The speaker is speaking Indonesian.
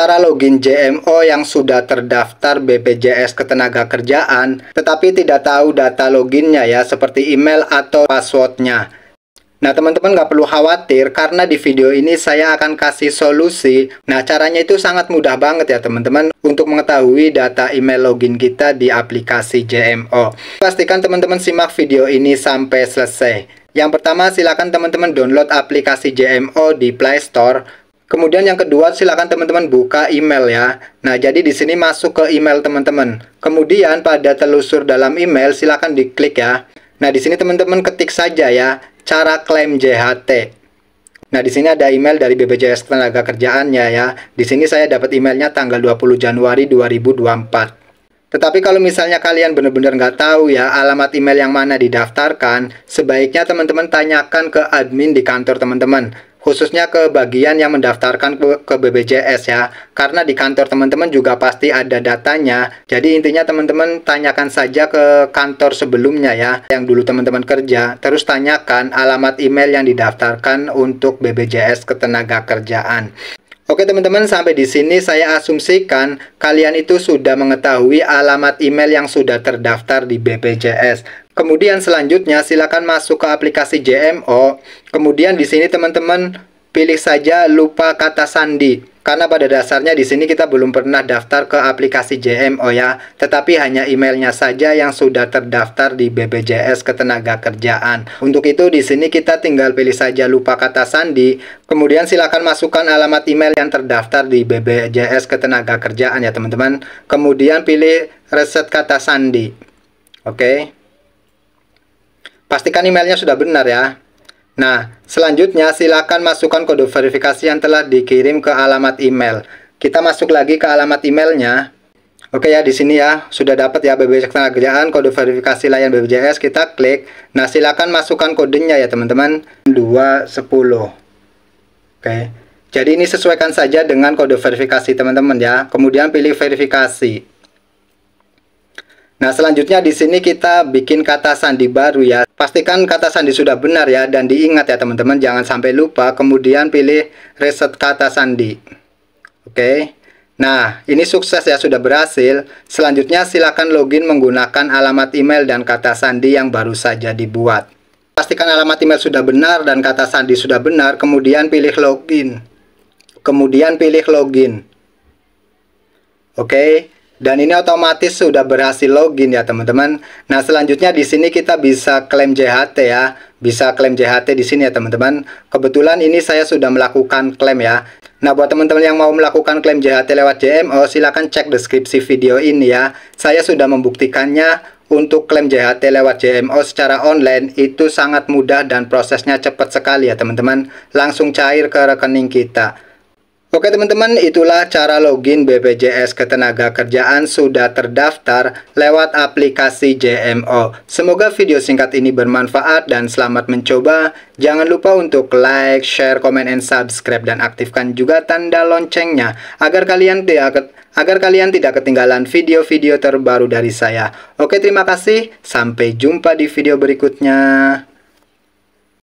cara login JMO yang sudah terdaftar BPJS Ketenagakerjaan, tetapi tidak tahu data loginnya ya, seperti email atau passwordnya. Nah, teman-teman nggak perlu khawatir karena di video ini saya akan kasih solusi. Nah, caranya itu sangat mudah banget ya, teman-teman, untuk mengetahui data email login kita di aplikasi JMO. Pastikan teman-teman simak video ini sampai selesai. Yang pertama, silakan teman-teman download aplikasi JMO di Play Store. Kemudian yang kedua, silakan teman-teman buka email ya. Nah, jadi di sini masuk ke email teman-teman. Kemudian pada telusur dalam email, silakan diklik ya. Nah, di sini teman-teman ketik saja ya, cara klaim JHT. Nah, di sini ada email dari BPJS Tenaga Kerjaannya ya. Di sini saya dapat emailnya tanggal 20 Januari 2024. Tetapi kalau misalnya kalian benar-benar nggak tahu ya alamat email yang mana didaftarkan, sebaiknya teman-teman tanyakan ke admin di kantor teman-teman khususnya ke bagian yang mendaftarkan ke, BBJS ya karena di kantor teman-teman juga pasti ada datanya jadi intinya teman-teman tanyakan saja ke kantor sebelumnya ya yang dulu teman-teman kerja terus tanyakan alamat email yang didaftarkan untuk BBJS ketenaga kerjaan Oke teman-teman sampai di sini saya asumsikan kalian itu sudah mengetahui alamat email yang sudah terdaftar di BPJS. Kemudian selanjutnya silakan masuk ke aplikasi JMO. Kemudian di sini teman-teman pilih saja lupa kata sandi. Karena pada dasarnya di sini kita belum pernah daftar ke aplikasi JMO oh ya, tetapi hanya emailnya saja yang sudah terdaftar di BPJS Ketenagakerjaan. Untuk itu di sini kita tinggal pilih saja lupa kata sandi, kemudian silakan masukkan alamat email yang terdaftar di BPJS Ketenagakerjaan ya teman-teman. Kemudian pilih reset kata sandi. Oke. Pastikan emailnya sudah benar ya. Nah, selanjutnya silakan masukkan kode verifikasi yang telah dikirim ke alamat email. Kita masuk lagi ke alamat emailnya. Oke ya, di sini ya, sudah dapat ya BPJS Kerjaan kode verifikasi layan BPJS, kita klik. Nah, silakan masukkan kodenya ya teman-teman, 210. Oke, jadi ini sesuaikan saja dengan kode verifikasi teman-teman ya. Kemudian pilih verifikasi. Nah, selanjutnya di sini kita bikin kata sandi baru ya. Pastikan kata sandi sudah benar ya dan diingat ya teman-teman, jangan sampai lupa. Kemudian pilih reset kata sandi. Oke. Nah, ini sukses ya sudah berhasil. Selanjutnya silakan login menggunakan alamat email dan kata sandi yang baru saja dibuat. Pastikan alamat email sudah benar dan kata sandi sudah benar, kemudian pilih login. Kemudian pilih login. Oke. Okay dan ini otomatis sudah berhasil login ya teman-teman. Nah selanjutnya di sini kita bisa klaim JHT ya, bisa klaim JHT di sini ya teman-teman. Kebetulan ini saya sudah melakukan klaim ya. Nah buat teman-teman yang mau melakukan klaim JHT lewat JMO silahkan cek deskripsi video ini ya. Saya sudah membuktikannya untuk klaim JHT lewat JMO secara online itu sangat mudah dan prosesnya cepat sekali ya teman-teman. Langsung cair ke rekening kita. Oke teman-teman, itulah cara login BPJS Ketenagakerjaan sudah terdaftar lewat aplikasi JMO. Semoga video singkat ini bermanfaat dan selamat mencoba. Jangan lupa untuk like, share, komen, and subscribe dan aktifkan juga tanda loncengnya agar kalian tidak agar kalian tidak ketinggalan video-video terbaru dari saya. Oke, terima kasih. Sampai jumpa di video berikutnya.